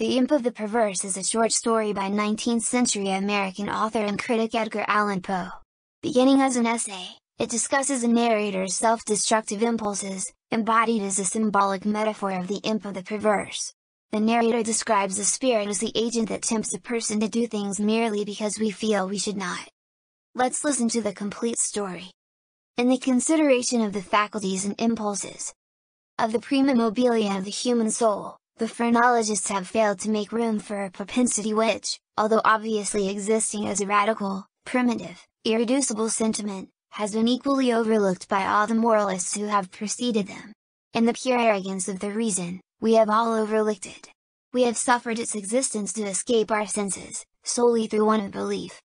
The Imp of the Perverse is a short story by 19th-century American author and critic Edgar Allan Poe. Beginning as an essay, it discusses a narrator's self-destructive impulses, embodied as a symbolic metaphor of the Imp of the Perverse. The narrator describes the spirit as the agent that tempts a person to do things merely because we feel we should not. Let's listen to the complete story. In the consideration of the faculties and impulses of the prima mobilia of the human soul, the phrenologists have failed to make room for a propensity which, although obviously existing as a radical, primitive, irreducible sentiment, has been equally overlooked by all the moralists who have preceded them. In the pure arrogance of the reason, we have all overlooked it. We have suffered its existence to escape our senses, solely through one of belief.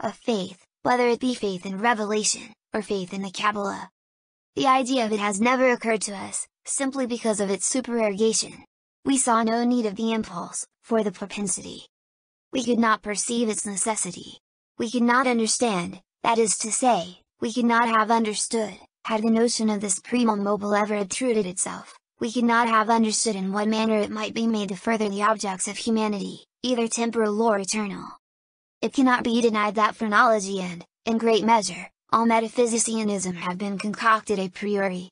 a faith, whether it be faith in revelation, or faith in the Kabbalah. The idea of it has never occurred to us, simply because of its supererogation, we saw no need of the impulse, for the propensity. We could not perceive its necessity. We could not understand, that is to say, we could not have understood, had the notion of this prima mobile ever obtruded itself, we could not have understood in what manner it might be made to further the objects of humanity, either temporal or eternal. It cannot be denied that phrenology and, in great measure, all metaphysicianism have been concocted a priori.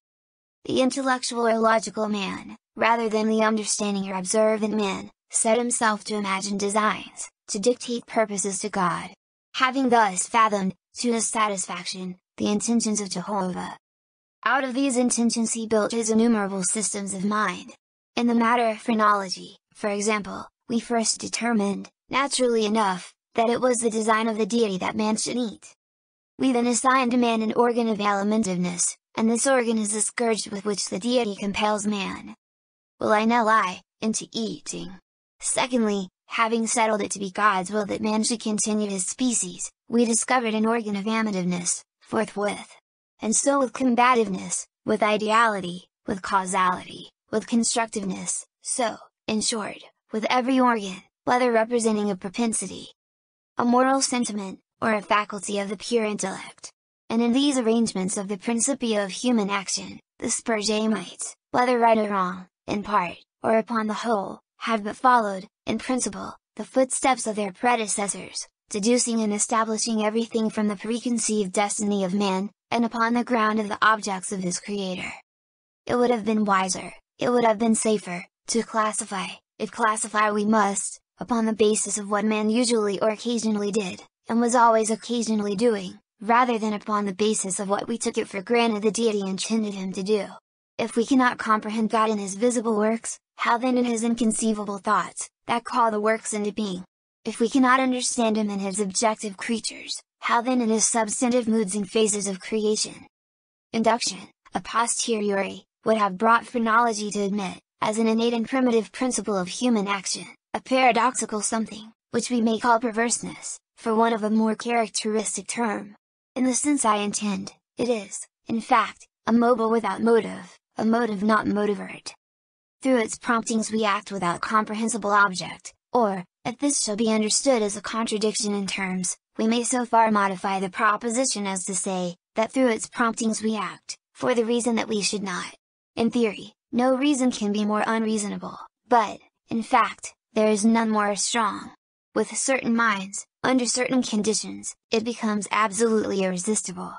The intellectual or logical man, rather than the understanding or observant man, set himself to imagine designs, to dictate purposes to God. Having thus fathomed, to his satisfaction, the intentions of Jehovah. Out of these intentions he built his innumerable systems of mind. In the matter of phrenology, for example, we first determined, naturally enough, that it was the design of the deity that man should eat. We then assigned to man an organ of alimentiveness, and this organ is the scourge with which the deity compels man will I now lie, into eating. Secondly, having settled it to be God's will that man should continue his species, we discovered an organ of amativeness, forthwith. And so with combativeness, with ideality, with causality, with constructiveness, so, in short, with every organ, whether representing a propensity, a moral sentiment, or a faculty of the pure intellect. And in these arrangements of the principia of human action, the might, whether right or wrong, in part, or upon the whole, have but followed, in principle, the footsteps of their predecessors, deducing and establishing everything from the preconceived destiny of man, and upon the ground of the objects of his Creator. It would have been wiser, it would have been safer, to classify, if classify we must, upon the basis of what man usually or occasionally did, and was always occasionally doing, rather than upon the basis of what we took it for granted the Deity intended him to do. If we cannot comprehend God in His visible works, how then in His inconceivable thoughts, that call the works into being? If we cannot understand Him in His objective creatures, how then in His substantive moods and phases of creation? Induction, a posteriori, would have brought phrenology to admit, as an innate and primitive principle of human action, a paradoxical something, which we may call perverseness, for want of a more characteristic term. In the sense I intend, it is, in fact, a mobile without motive a motive not motivert. Through its promptings we act without comprehensible object, or, if this shall be understood as a contradiction in terms, we may so far modify the proposition as to say, that through its promptings we act, for the reason that we should not. In theory, no reason can be more unreasonable, but, in fact, there is none more strong. With certain minds, under certain conditions, it becomes absolutely irresistible.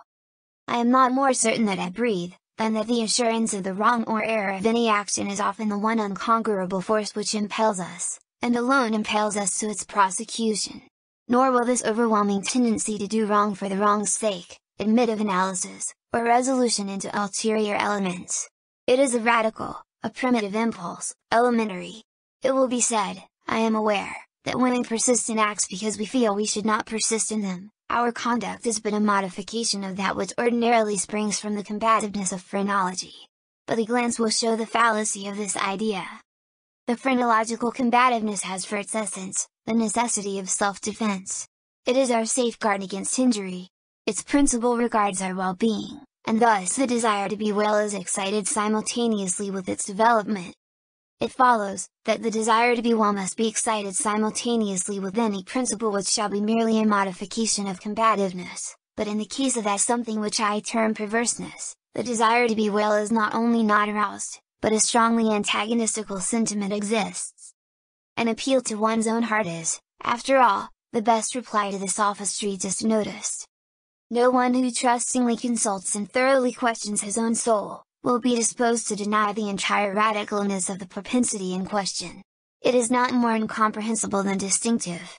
I am not more certain that I breathe, and that the assurance of the wrong or error of any action is often the one unconquerable force which impels us, and alone impels us to its prosecution. Nor will this overwhelming tendency to do wrong for the wrong's sake, admit of analysis, or resolution into ulterior elements. It is a radical, a primitive impulse, elementary. It will be said, I am aware, that women persist in acts because we feel we should not persist in them, our conduct has been a modification of that which ordinarily springs from the combativeness of phrenology. But a glance will show the fallacy of this idea. The phrenological combativeness has for its essence, the necessity of self-defense. It is our safeguard against injury. Its principle regards our well-being, and thus the desire to be well is excited simultaneously with its development. It follows, that the desire to be well must be excited simultaneously with any principle which shall be merely a modification of combativeness, but in the case of that something which I term perverseness, the desire to be well is not only not aroused, but a strongly antagonistical sentiment exists. An appeal to one's own heart is, after all, the best reply to the sophistry just noticed. No one who trustingly consults and thoroughly questions his own soul, will be disposed to deny the entire radicalness of the propensity in question. It is not more incomprehensible than distinctive.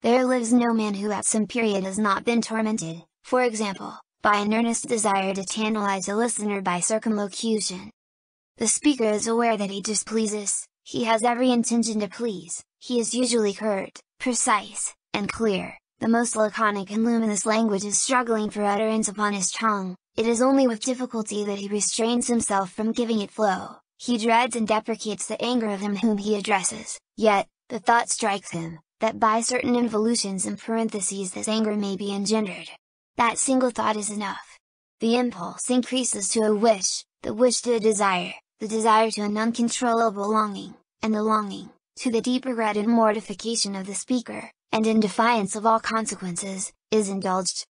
There lives no man who at some period has not been tormented, for example, by an earnest desire to tantalize a listener by circumlocution. The speaker is aware that he displeases, he has every intention to please, he is usually curt, precise, and clear, the most laconic and luminous language is struggling for utterance upon his tongue, it is only with difficulty that he restrains himself from giving it flow, he dreads and deprecates the anger of him whom he addresses, yet, the thought strikes him, that by certain involutions and parentheses this anger may be engendered. That single thought is enough. The impulse increases to a wish, the wish to a desire, the desire to an uncontrollable longing, and the longing, to the deep regret and mortification of the speaker, and in defiance of all consequences, is indulged.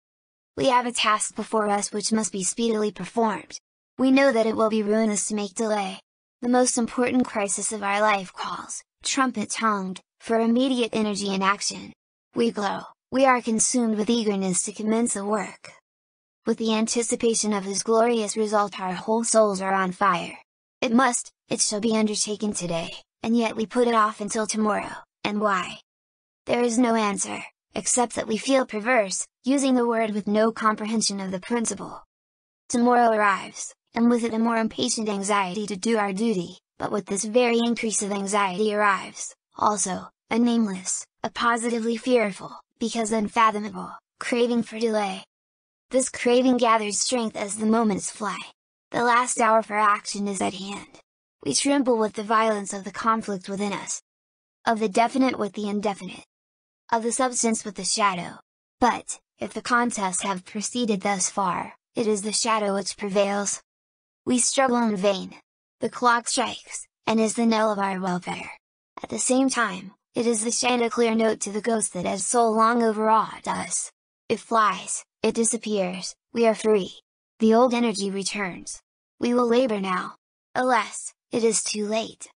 We have a task before us which must be speedily performed. We know that it will be ruinous to make delay. The most important crisis of our life calls, trumpet-tongued, for immediate energy and action. We glow, we are consumed with eagerness to commence the work. With the anticipation of his glorious result our whole souls are on fire. It must, it shall be undertaken today, and yet we put it off until tomorrow, and why? There is no answer, except that we feel perverse, using the word with no comprehension of the principle. Tomorrow arrives, and with it a more impatient anxiety to do our duty, but with this very increase of anxiety arrives, also, a nameless, a positively fearful, because unfathomable, craving for delay. This craving gathers strength as the moments fly. The last hour for action is at hand. We tremble with the violence of the conflict within us. Of the definite with the indefinite of the substance with the shadow. But, if the contests have proceeded thus far, it is the shadow which prevails. We struggle in vain. The clock strikes, and is the knell of our welfare. At the same time, it is the chanticleer note to the ghost that has so long overawed us. It flies, it disappears, we are free. The old energy returns. We will labor now. Alas, it is too late.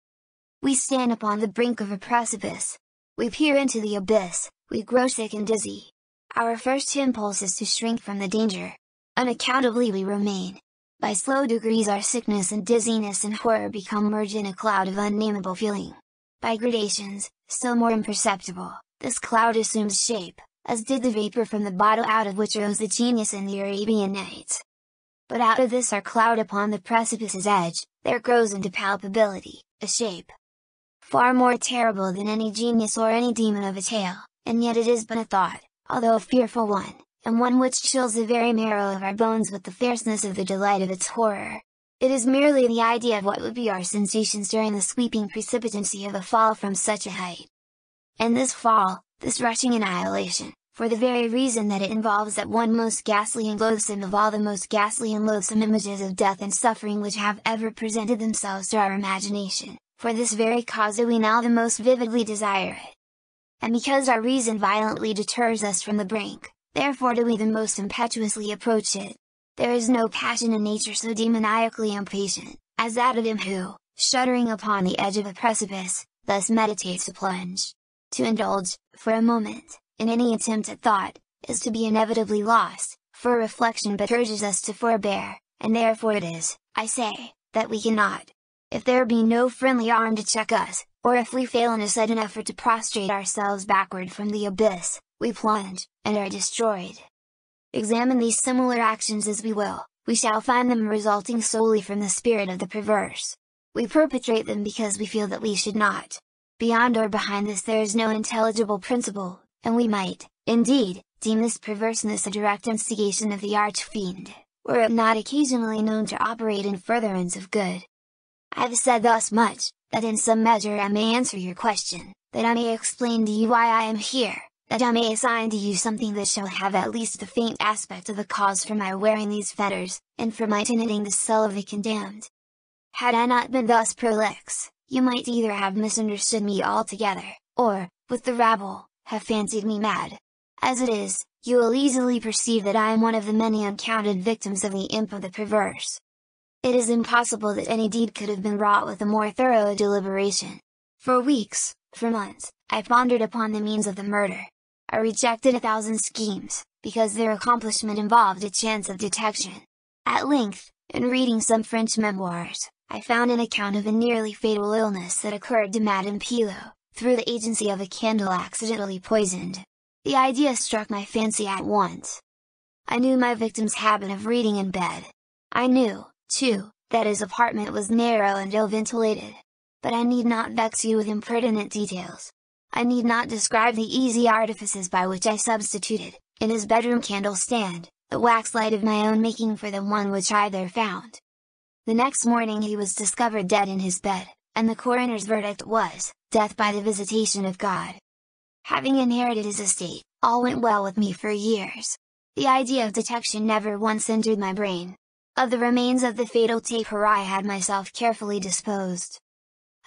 We stand upon the brink of a precipice, we peer into the abyss, we grow sick and dizzy. Our first impulse is to shrink from the danger. Unaccountably we remain. By slow degrees our sickness and dizziness and horror become merged in a cloud of unnameable feeling. By gradations, still more imperceptible, this cloud assumes shape, as did the vapor from the bottle out of which rose the genius in the Arabian Nights. But out of this our cloud upon the precipice's edge, there grows into palpability, a shape, far more terrible than any genius or any demon of a tale, and yet it is but a thought, although a fearful one, and one which chills the very marrow of our bones with the fierceness of the delight of its horror. It is merely the idea of what would be our sensations during the sweeping precipitancy of a fall from such a height. And this fall, this rushing annihilation, for the very reason that it involves that one most ghastly and loathsome of all the most ghastly and loathsome images of death and suffering which have ever presented themselves to our imagination, for this very cause we now the most vividly desire it. And because our reason violently deters us from the brink, therefore do we the most impetuously approach it. There is no passion in nature so demoniacally impatient, as that of him who, shuddering upon the edge of a precipice, thus meditates a plunge. To indulge, for a moment, in any attempt at thought, is to be inevitably lost, for reflection but urges us to forbear, and therefore it is, I say, that we cannot, if there be no friendly arm to check us, or if we fail in a sudden effort to prostrate ourselves backward from the abyss, we plunge, and are destroyed. Examine these similar actions as we will, we shall find them resulting solely from the spirit of the perverse. We perpetrate them because we feel that we should not. Beyond or behind this there is no intelligible principle, and we might, indeed, deem this perverseness a direct instigation of the arch-fiend, were it not occasionally known to operate in furtherance of good. I've said thus much, that in some measure I may answer your question, that I may explain to you why I am here, that I may assign to you something that shall have at least the faint aspect of the cause for my wearing these fetters, and for my tenanting the cell of the condemned. Had I not been thus prolix, you might either have misunderstood me altogether, or, with the rabble, have fancied me mad. As it is, you will easily perceive that I am one of the many uncounted victims of the imp of the perverse, it is impossible that any deed could have been wrought with a more thorough deliberation. For weeks, for months, I pondered upon the means of the murder. I rejected a thousand schemes, because their accomplishment involved a chance of detection. At length, in reading some French memoirs, I found an account of a nearly fatal illness that occurred to Madame Pilot, through the agency of a candle accidentally poisoned. The idea struck my fancy at once. I knew my victim's habit of reading in bed. I knew, 2. That his apartment was narrow and ill-ventilated. But I need not vex you with impertinent details. I need not describe the easy artifices by which I substituted, in his bedroom candle stand, a wax light of my own making for the one which I there found. The next morning he was discovered dead in his bed, and the coroner's verdict was, death by the visitation of God. Having inherited his estate, all went well with me for years. The idea of detection never once entered my brain, of the remains of the fatal taper I had myself carefully disposed.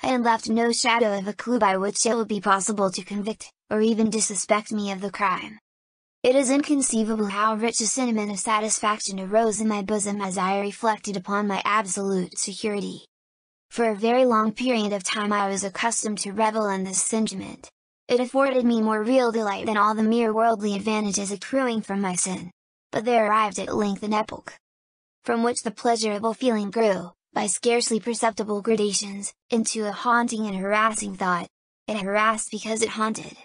I had left no shadow of a clue by which it would be possible to convict, or even to suspect me of the crime. It is inconceivable how rich a sentiment of satisfaction arose in my bosom as I reflected upon my absolute security. For a very long period of time I was accustomed to revel in this sentiment. It afforded me more real delight than all the mere worldly advantages accruing from my sin. But there arrived at length an epoch, from which the pleasurable feeling grew, by scarcely perceptible gradations, into a haunting and harassing thought. It harassed because it haunted.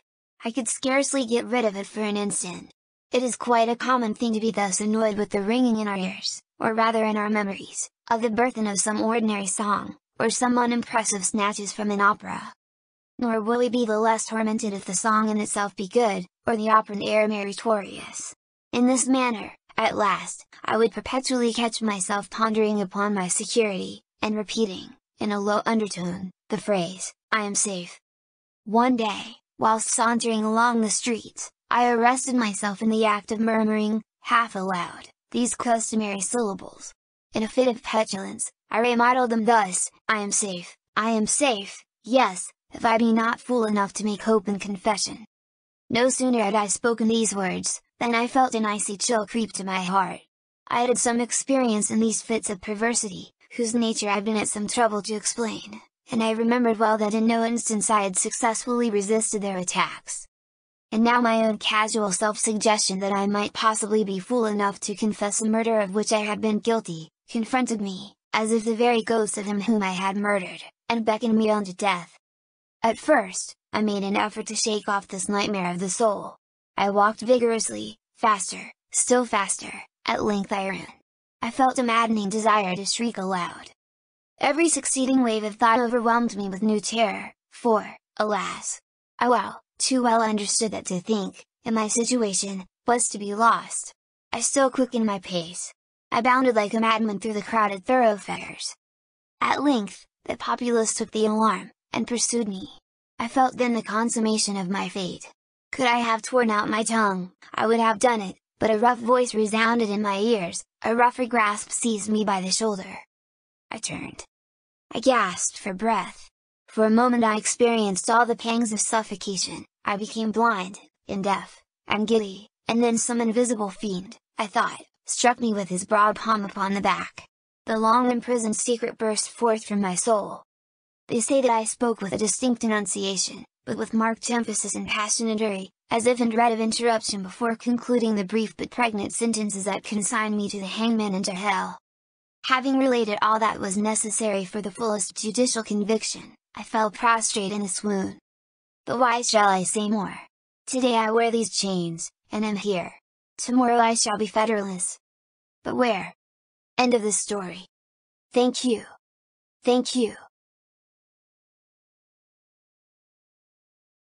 I could scarcely get rid of it for an instant. It is quite a common thing to be thus annoyed with the ringing in our ears, or rather in our memories, of the burthen of some ordinary song, or some unimpressive snatches from an opera. Nor will we be the less tormented if the song in itself be good, or the opera air meritorious. In this manner, at last, I would perpetually catch myself pondering upon my security, and repeating, in a low undertone, the phrase, I am safe. One day, whilst sauntering along the street, I arrested myself in the act of murmuring, half aloud, these customary syllables. In a fit of petulance, I remodeled them thus, I am safe, I am safe, yes, if I be not fool enough to make open confession. No sooner had I spoken these words, then I felt an icy chill creep to my heart. I had some experience in these fits of perversity, whose nature I've been at some trouble to explain, and I remembered well that in no instance I had successfully resisted their attacks. And now my own casual self-suggestion that I might possibly be fool enough to confess a murder of which I had been guilty, confronted me, as if the very ghost of him whom I had murdered, and beckoned me on to death. At first, I made an effort to shake off this nightmare of the soul, I walked vigorously, faster, still faster, at length I ran. I felt a maddening desire to shriek aloud. Every succeeding wave of thought overwhelmed me with new terror, for, alas! I well, too well understood that to think, in my situation, was to be lost. I still quickened my pace. I bounded like a madman through the crowded thoroughfares. At length, the populace took the alarm, and pursued me. I felt then the consummation of my fate, could I have torn out my tongue, I would have done it, but a rough voice resounded in my ears, a rougher grasp seized me by the shoulder. I turned. I gasped for breath. For a moment I experienced all the pangs of suffocation, I became blind, and deaf, and giddy, and then some invisible fiend, I thought, struck me with his broad palm upon the back. The long imprisoned secret burst forth from my soul. They say that I spoke with a distinct enunciation, but with marked emphasis and hurry, as if in dread of interruption before concluding the brief but pregnant sentences that consign me to the hangman and to hell. Having related all that was necessary for the fullest judicial conviction, I fell prostrate in a swoon. But why shall I say more? Today I wear these chains, and am here. Tomorrow I shall be federalist. But where? End of the story. Thank you. Thank you.